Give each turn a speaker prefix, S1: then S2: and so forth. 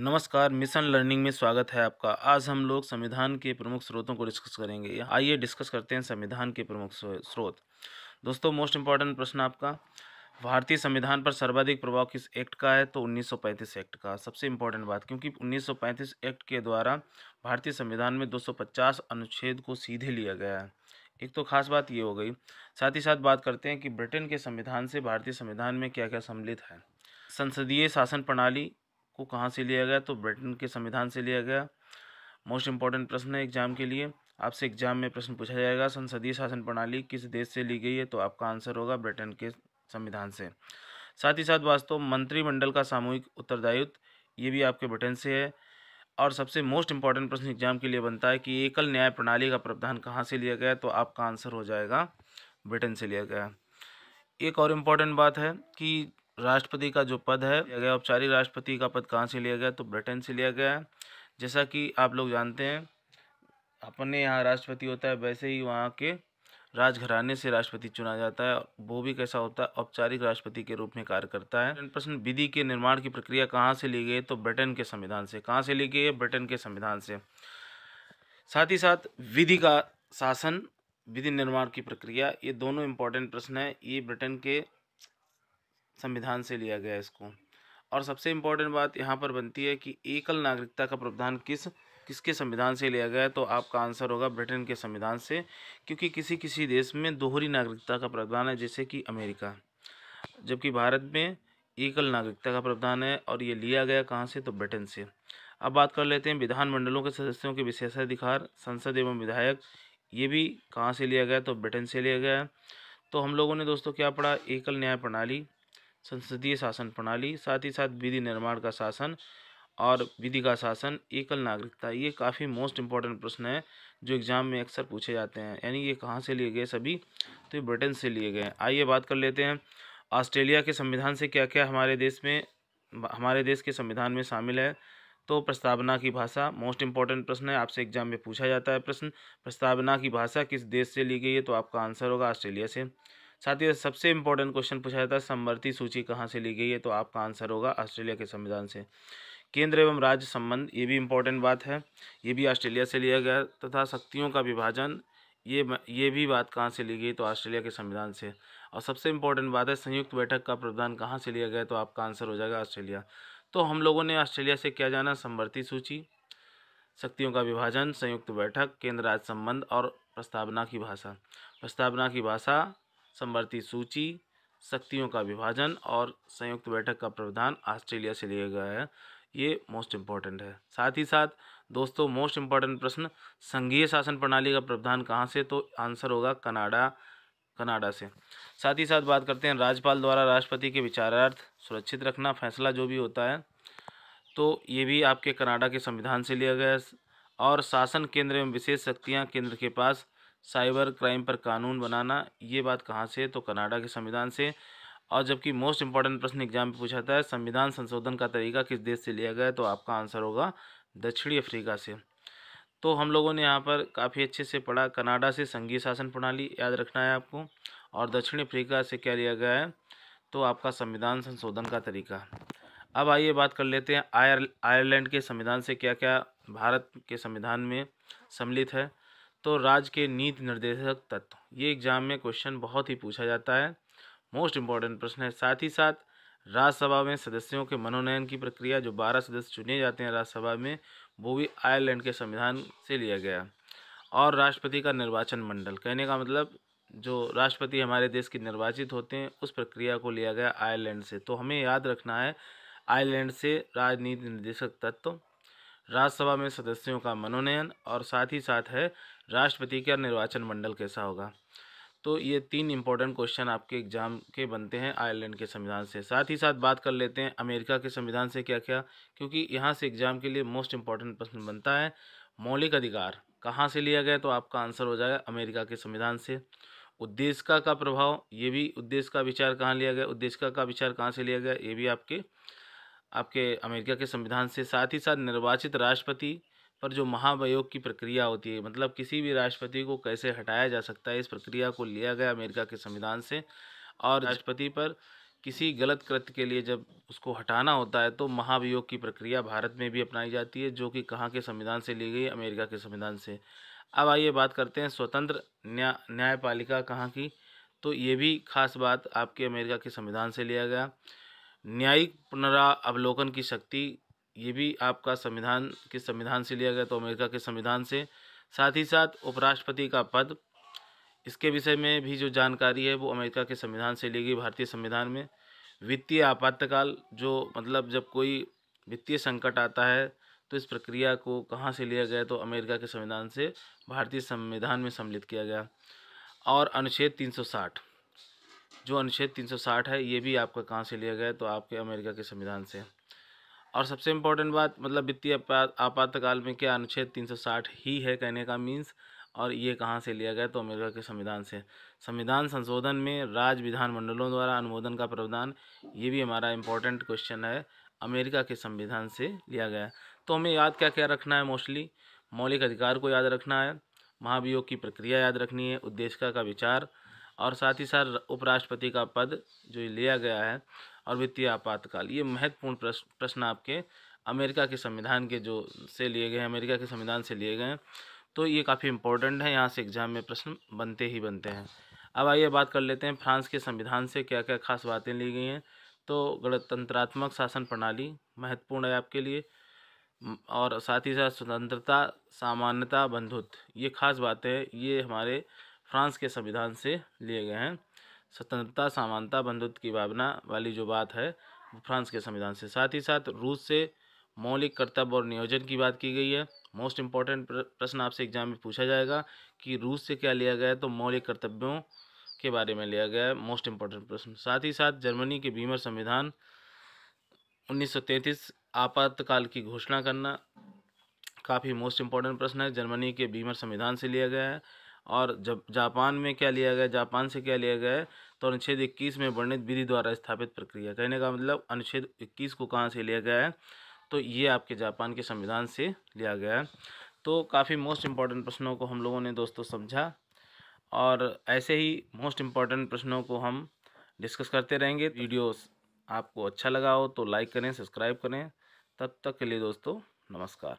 S1: नमस्कार mission learning में स्वागत है आपका आज हम लोग संविधान के प्रमुख स्रोतों को डिस्कस करेंगे आइए डिस्कस करते हैं संविधान के प्रमुख स्रोत दोस्तों मोस्ट इम्पॉर्टेंट प्रश्न आपका भारतीय संविधान पर सर्वाधिक प्रभाव किस एक्ट का है तो 1935 एक्ट का सबसे इम्पोर्टेंट बात क्योंकि 1935 एक्ट के द्वारा भारतीय संविधान में 250 अनुच्छेद को सीधे लिया गया है एक तो खास बात ये हो गई साथ ही साथ बात करते हैं कि ब्रिटेन के संविधान से भारतीय संविधान में क्या क्या सम्मिलित है संसदीय शासन प्रणाली को कहाँ से लिया गया तो ब्रिटेन के संविधान से लिया गया मोस्ट इंपॉर्टेंट प्रश्न है एग्जाम के लिए आपसे एग्जाम में प्रश्न पूछा जाएगा संसदीय शासन प्रणाली किस देश से ली गई है तो आपका आंसर होगा ब्रिटेन के संविधान से साथ ही साथ वास्तव मंत्रिमंडल का सामूहिक उत्तरदायित्व ये भी आपके ब्रिटेन से है और सबसे मोस्ट इंपॉर्टेंट प्रश्न एग्जाम के लिए बनता है कि एकल न्याय प्रणाली का प्रावधान कहाँ से लिया गया तो आपका आंसर हो जाएगा ब्रिटेन से लिया गया एक और इम्पॉर्टेंट बात है कि राष्ट्रपति का जो पद है गया औपचारिक राष्ट्रपति का पद कहाँ से लिया गया तो ब्रिटेन से लिया गया है जैसा कि आप लोग जानते हैं अपने यहाँ राष्ट्रपति होता है वैसे ही वहाँ के राजघराने से राष्ट्रपति चुना जाता है वो भी कैसा होता है औपचारिक राष्ट्रपति के रूप में कार्य करता है प्रश्न विधि के निर्माण की प्रक्रिया कहाँ से ली गई है तो ब्रिटेन के संविधान से कहाँ से ली गई है ब्रिटेन के संविधान से साथ ही साथ विधि का शासन विधि निर्माण की प्रक्रिया ये दोनों इंपॉर्टेंट प्रश्न है ये ब्रिटेन के संविधान से लिया गया इसको और सबसे इम्पोर्टेंट बात यहाँ पर बनती है कि एकल नागरिकता का प्रावधान किस किसके संविधान से लिया गया है तो आपका आंसर होगा ब्रिटेन के संविधान से क्योंकि किसी किसी देश में दोहरी नागरिकता का प्रावधान है जैसे कि अमेरिका जबकि भारत में एकल नागरिकता का प्रावधान है और ये लिया गया कहाँ से तो ब्रिटेन से अब बात कर लेते हैं विधानमंडलों के सदस्यों के विशेषाधिकार संसद एवं विधायक ये भी कहाँ से लिया गया तो ब्रिटेन से लिया गया है तो हम लोगों ने दोस्तों क्या पढ़ा एकल न्याय प्रणाली संसदीय शासन प्रणाली साथ ही साथ विधि निर्माण का शासन और विधि का शासन एकल नागरिकता ये काफ़ी मोस्ट इम्पॉर्टेंट प्रश्न है जो एग्ज़ाम में अक्सर पूछे जाते हैं यानी ये कहाँ से लिए गए सभी तो ये ब्रिटेन से लिए गए आइए बात कर लेते हैं ऑस्ट्रेलिया के संविधान से क्या क्या हमारे देश में हमारे देश के संविधान में शामिल है तो प्रस्तावना की भाषा मोस्ट इम्पॉर्टेंट प्रश्न है आपसे एग्जाम में पूछा जाता है प्रश्न प्रस्तावना की भाषा किस देश से ली गई है तो आपका आंसर होगा ऑस्ट्रेलिया से साथ ही सबसे इंपॉर्टेंट क्वेश्चन पूछा जाता है समवर्ती सूची कहाँ से ली गई है तो आपका आंसर होगा ऑस्ट्रेलिया के संविधान से केंद्र एवं राज्य संबंध ये भी इम्पोर्टेंट बात है ये भी ऑस्ट्रेलिया से लिया गया तथा शक्तियों का विभाजन ये ये भी बात कहाँ से ली गई तो ऑस्ट्रेलिया के संविधान से और सबसे इम्पोर्टेंट बात है संयुक्त बैठक का प्रावधान कहाँ से लिया गया तो आपका आंसर हो जाएगा ऑस्ट्रेलिया तो हम लोगों ने ऑस्ट्रेलिया से क्या जाना समवर्ती सूची शक्तियों का विभाजन संयुक्त बैठक केंद्र राज्य संबंध और प्रस्तावना की भाषा प्रस्तावना की भाषा समवर्ती सूची शक्तियों का विभाजन और संयुक्त बैठक का प्रावधान ऑस्ट्रेलिया से लिया गया है ये मोस्ट इम्पॉर्टेंट है साथ ही साथ दोस्तों मोस्ट इम्पॉर्टेंट प्रश्न संघीय शासन प्रणाली का प्रावधान कहाँ से तो आंसर होगा कनाडा कनाडा से साथ ही साथ बात करते हैं राज्यपाल द्वारा राष्ट्रपति के विचारार्थ सुरक्षित रखना फैसला जो भी होता है तो ये भी आपके कनाडा के संविधान से लिया गया है और शासन केंद्र में विशेष शक्तियाँ केंद्र के पास साइबर क्राइम पर कानून बनाना ये बात कहाँ से तो कनाडा के संविधान से और जबकि मोस्ट इंपॉर्टेंट प्रश्न एग्जाम में पूछा जाता है संविधान संशोधन का तरीका किस देश से लिया गया है तो आपका आंसर होगा दक्षिणी अफ्रीका से तो हम लोगों ने यहाँ पर काफ़ी अच्छे से पढ़ा कनाडा से संघीय शासन प्रणाली याद रखना है आपको और दक्षिण अफ्रीका से क्या लिया गया है तो आपका संविधान संशोधन का तरीका अब आइए बात कर लेते हैं आयर आयरलैंड के संविधान से क्या क्या भारत के संविधान में सम्मिलित है तो राज्य के नीति निर्देशक तत्व ये एग्जाम में क्वेश्चन बहुत ही पूछा जाता है मोस्ट इम्पॉर्टेंट प्रश्न है साथ ही साथ राज्यसभा में सदस्यों के मनोनयन की प्रक्रिया जो बारह सदस्य चुने जाते हैं राज्यसभा में वो भी आयरलैंड के संविधान से लिया गया और राष्ट्रपति का निर्वाचन मंडल कहने का मतलब जो राष्ट्रपति हमारे देश के निर्वाचित होते हैं उस प्रक्रिया को लिया गया आयरलैंड से तो हमें याद रखना है आयरलैंड से राजनीति निर्देशक तत्व राज्यसभा में सदस्यों का मनोनयन और साथ ही साथ है राष्ट्रपति का निर्वाचन मंडल कैसा होगा तो ये तीन इंपॉर्टेंट क्वेश्चन आपके एग्जाम के बनते हैं आयरलैंड के संविधान से साथ ही साथ बात कर लेते हैं अमेरिका के संविधान से क्या क्या क्योंकि यहाँ से एग्जाम के लिए मोस्ट इंपॉर्टेंट प्रश्न बनता है मौलिक अधिकार कहाँ से लिया गया तो आपका आंसर हो जाएगा अमेरिका के संविधान से उद्देशिका का प्रभाव ये भी उद्देश्य का विचार कहाँ लिया गया उद्देश्य का विचार कहाँ से लिया गया ये भी आपके आपके अमेरिका के संविधान से साथ ही साथ निर्वाचित राष्ट्रपति पर जो महाभियोग की प्रक्रिया होती है मतलब किसी भी राष्ट्रपति को कैसे हटाया जा सकता है इस प्रक्रिया को लिया गया अमेरिका के संविधान से और राष्ट्रपति पर किसी गलत कृत्य के लिए जब उसको हटाना होता है तो महाभियोग की प्रक्रिया भारत में भी अपनाई जाती है जो कि कहाँ के संविधान से ली गई अमेरिका के संविधान से अब आइए बात करते हैं स्वतंत्र न्या न्यायपालिका कहाँ की तो ये भी खास बात आपके अमेरिका के संविधान से लिया गया न्यायिक पुनरावलोकन की शक्ति ये भी आपका संविधान के संविधान से लिया गया तो अमेरिका के संविधान से साथ ही साथ उपराष्ट्रपति का पद इसके विषय में भी जो जानकारी है वो अमेरिका के संविधान से ली गई भारतीय संविधान में वित्तीय आपातकाल जो मतलब जब कोई वित्तीय संकट आता है तो इस प्रक्रिया को कहाँ से लिया गया तो अमेरिका के संविधान से भारतीय संविधान में सम्मिलित किया गया और अनुच्छेद साठ जो अनुच्छेद 360 है ये भी आपका कहाँ से लिया गया है तो आपके अमेरिका के संविधान से और सबसे इम्पोर्टेंट बात मतलब वित्तीय आपातकाल में क्या अनुच्छेद 360 ही है कहने का मीन्स और ये कहाँ से लिया गया तो अमेरिका के संविधान से संविधान संशोधन में राज्य विधानमंडलों द्वारा अनुमोदन का प्रावधान ये भी हमारा इम्पोर्टेंट क्वेश्चन है अमेरिका के संविधान से लिया गया तो हमें याद क्या क्या रखना है मोस्टली मौलिक अधिकार को याद रखना है महाभियोग की प्रक्रिया याद रखनी है उद्देश्य का विचार और साथ ही साथ उपराष्ट्रपति का पद जो लिया गया है और वित्तीय आपातकाल ये महत्वपूर्ण प्रश्न प्रश्न आपके अमेरिका के संविधान के जो से लिए गए हैं अमेरिका के संविधान से लिए गए हैं तो ये काफ़ी इंपॉर्टेंट है यहाँ से एग्जाम में प्रश्न बनते ही बनते हैं अब आइए बात कर लेते हैं फ्रांस के संविधान से क्या क्या खास बातें ली गई हैं तो गणतंत्रात्मक शासन प्रणाली महत्वपूर्ण है आपके लिए और साथ ही साथ स्वतंत्रता सामान्यता बंधुत्व ये खास बातें ये हमारे फ्रांस के संविधान से लिए गए हैं स्वतंत्रता समानता बंधुत्व की भावना वाली जो बात है फ्रांस के संविधान से साथ ही साथ रूस से मौलिक कर्तव्य और नियोजन की बात की गई है मोस्ट इम्पॉर्टेंट प्रश्न आपसे एग्जाम में पूछा जाएगा कि रूस से क्या लिया गया है तो मौलिक कर्तव्यों के बारे में लिया गया है मोस्ट इम्पॉर्टेंट प्रश्न साथ ही साथ जर्मनी के बीमर संविधान 1933 आपातकाल की घोषणा करना काफ़ी मोस्ट इम्पॉर्टेंट प्रश्न है जर्मनी के बीमर संविधान से लिया गया है और जब जापान में क्या लिया गया जापान से क्या लिया गया है तो अनुच्छेद इक्कीस में वर्णित विधि द्वारा स्थापित प्रक्रिया कहने का मतलब अनुच्छेद इक्कीस को कहाँ से लिया गया है तो ये आपके जापान के संविधान से लिया गया है तो काफ़ी मोस्ट इम्पॉर्टेंट प्रश्नों को हम लोगों ने दोस्तों समझा और ऐसे ही मोस्ट इम्पॉर्टेंट प्रश्नों को हम डिस्कस करते रहेंगे वीडियोस आपको अच्छा लगा हो तो लाइक करें सब्सक्राइब करें तब तक के लिए दोस्तों नमस्कार